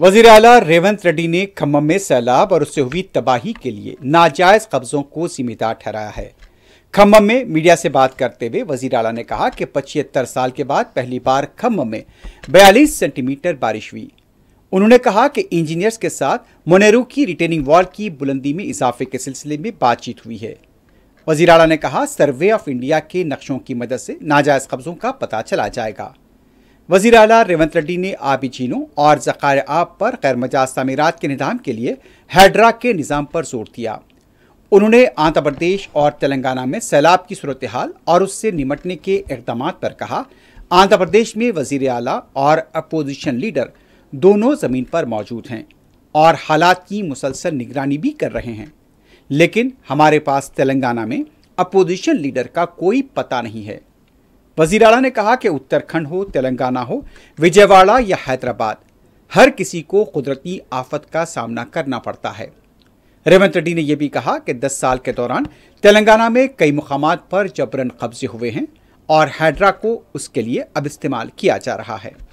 वजीर अला रेवंत रेड्डी ने खम्भम में सैलाब और उससे हुई तबाही के लिए नाजायज कब्जों को जिम्मेदार ठहराया है खम्भम में मीडिया से बात करते हुए वजीर अला ने कहा कि पचहत्तर साल के बाद पहली बार खम्भम में बयालीस सेंटीमीटर बारिश हुई उन्होंने कहा कि इंजीनियर्स के साथ मोनेरू की रिटेनिंग वॉल की बुलंदी में इजाफे के सिलसिले में बातचीत हुई है वजीर अला ने कहा सर्वे ऑफ इंडिया के नक्शों की मदद से नाजायज कब्जों का पता चला जाएगा वजीर अला रेवंत रेड्डी ने आबी चीनों और ज़क़ार आब पर गैर मजाज तमीरत के निदाम के लिए हैड्रा के निज़ाम पर जोर दिया उन्होंने आंध्र प्रदेश और तेलंगाना में सैलाब की सूरत हाल और उससे निमटने के इकदाम पर कहा आंध्र प्रदेश में वजीर अला और अपोजिशन लीडर दोनों ज़मीन पर मौजूद हैं और हालात की मुसलसल निगरानी भी कर रहे हैं लेकिन हमारे पास तेलंगाना में अपोजिशन लीडर का कोई पता नहीं है वजीर अला ने कहा कि उत्तराखंड हो तेलंगाना हो विजयवाड़ा या हैदराबाद हर किसी को कुदरती आफत का सामना करना पड़ता है रेवंत रेड्डी ने यह भी कहा कि 10 साल के दौरान तेलंगाना में कई मकाम पर जबरन कब्जे हुए हैं और हैड्रा को उसके लिए अब इस्तेमाल किया जा रहा है